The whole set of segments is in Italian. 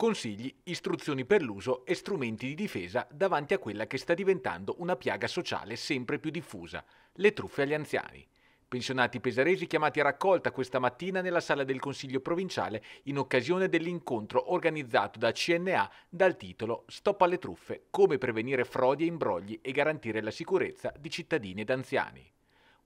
consigli, istruzioni per l'uso e strumenti di difesa davanti a quella che sta diventando una piaga sociale sempre più diffusa, le truffe agli anziani. Pensionati pesaresi chiamati a raccolta questa mattina nella sala del Consiglio provinciale in occasione dell'incontro organizzato da CNA dal titolo Stop alle truffe, come prevenire frodi e imbrogli e garantire la sicurezza di cittadini ed anziani.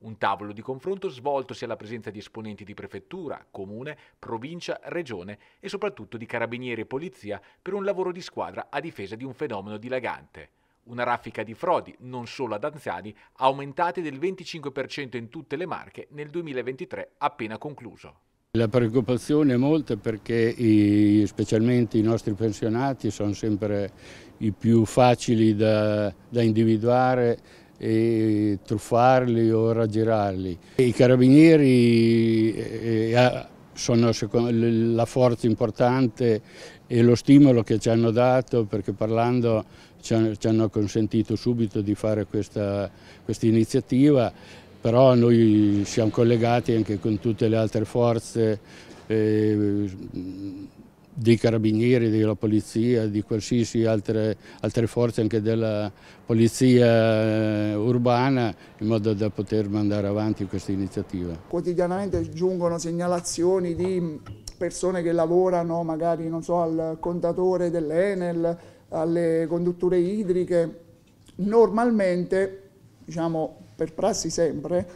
Un tavolo di confronto svoltosi alla presenza di esponenti di prefettura, comune, provincia, regione e soprattutto di carabinieri e polizia per un lavoro di squadra a difesa di un fenomeno dilagante. Una raffica di frodi, non solo ad anziani, aumentate del 25% in tutte le marche nel 2023 appena concluso. La preoccupazione è molta perché i, specialmente i nostri pensionati sono sempre i più facili da, da individuare e truffarli o raggirarli. I carabinieri eh, eh, sono la forza importante e lo stimolo che ci hanno dato perché parlando ci hanno consentito subito di fare questa, questa iniziativa però noi siamo collegati anche con tutte le altre forze eh, dei carabinieri, della polizia, di qualsiasi altre, altre, forze, anche della polizia eh, urbana, in modo da poter mandare avanti questa iniziativa. Quotidianamente giungono segnalazioni di persone che lavorano magari so, al contatore dell'Enel, alle condutture idriche. Normalmente, diciamo per prassi sempre,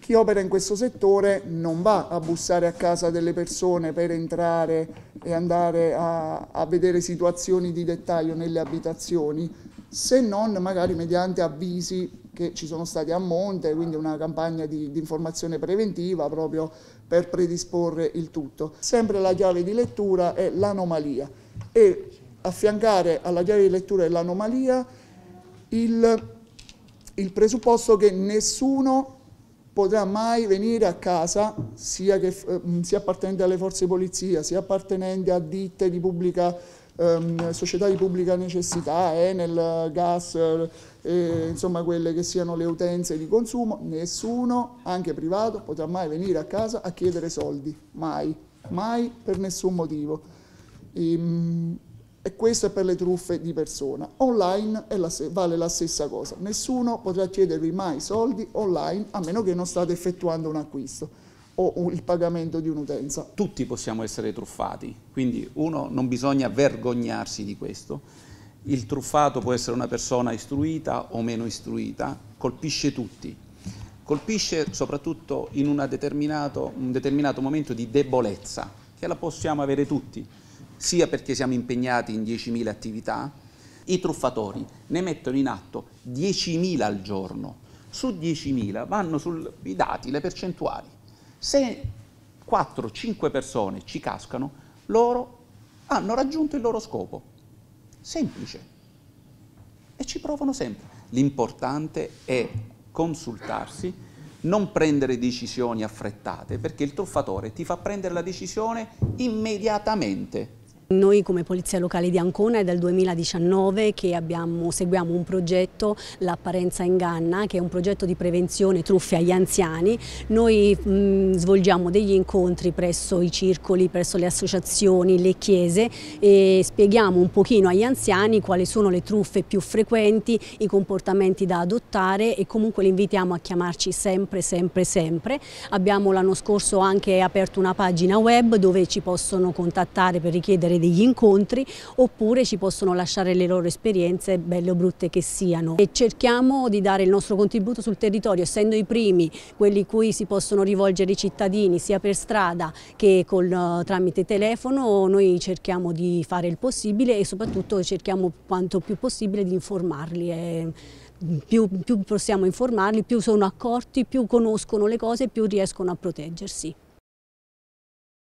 chi opera in questo settore non va a bussare a casa delle persone per entrare e andare a, a vedere situazioni di dettaglio nelle abitazioni, se non magari mediante avvisi che ci sono stati a monte, quindi una campagna di, di, informazione preventiva proprio per predisporre il tutto. Sempre la chiave di lettura è l'anomalia e affiancare alla chiave di lettura dell'anomalia il, il presupposto che nessuno potrà mai venire a casa, sia, che, eh, mm, sia appartenente alle forze di polizia, sia appartenente a ditte di pubblica, ehm, società di pubblica necessità, Enel, eh, gas, eh, insomma quelle che siano le utenze di consumo, nessuno, anche privato, potrà mai venire a casa a chiedere soldi, mai, mai per nessun motivo. Ehm, e questo è per le truffe di persona. Online la, vale la stessa cosa, nessuno potrà chiedervi mai soldi online a meno che non state effettuando un acquisto o il pagamento di un'utenza. Tutti possiamo essere truffati, quindi uno non bisogna vergognarsi di questo. Il truffato può essere una persona istruita o meno istruita, colpisce tutti, colpisce soprattutto in determinato, un determinato momento di debolezza, che la possiamo avere tutti sia perché siamo impegnati in 10.000 attività, i truffatori ne mettono in atto 10.000 al giorno. Su 10.000 vanno sul, i dati, le percentuali. Se 4-5 persone ci cascano, loro hanno raggiunto il loro scopo. Semplice. E ci provano sempre. L'importante è consultarsi, non prendere decisioni affrettate, perché il truffatore ti fa prendere la decisione immediatamente noi come Polizia Locale di Ancona è dal 2019 che abbiamo, seguiamo un progetto, l'apparenza inganna, che è un progetto di prevenzione truffe agli anziani. Noi mh, svolgiamo degli incontri presso i circoli, presso le associazioni, le chiese e spieghiamo un pochino agli anziani quali sono le truffe più frequenti, i comportamenti da adottare e comunque li invitiamo a chiamarci sempre, sempre, sempre. Abbiamo l'anno scorso anche aperto una pagina web dove ci possono contattare per richiedere degli incontri oppure ci possono lasciare le loro esperienze, belle o brutte che siano. E cerchiamo di dare il nostro contributo sul territorio, essendo i primi, quelli cui si possono rivolgere i cittadini sia per strada che col, eh, tramite telefono, noi cerchiamo di fare il possibile e soprattutto cerchiamo quanto più possibile di informarli. E, eh, più, più possiamo informarli, più sono accorti, più conoscono le cose, più riescono a proteggersi.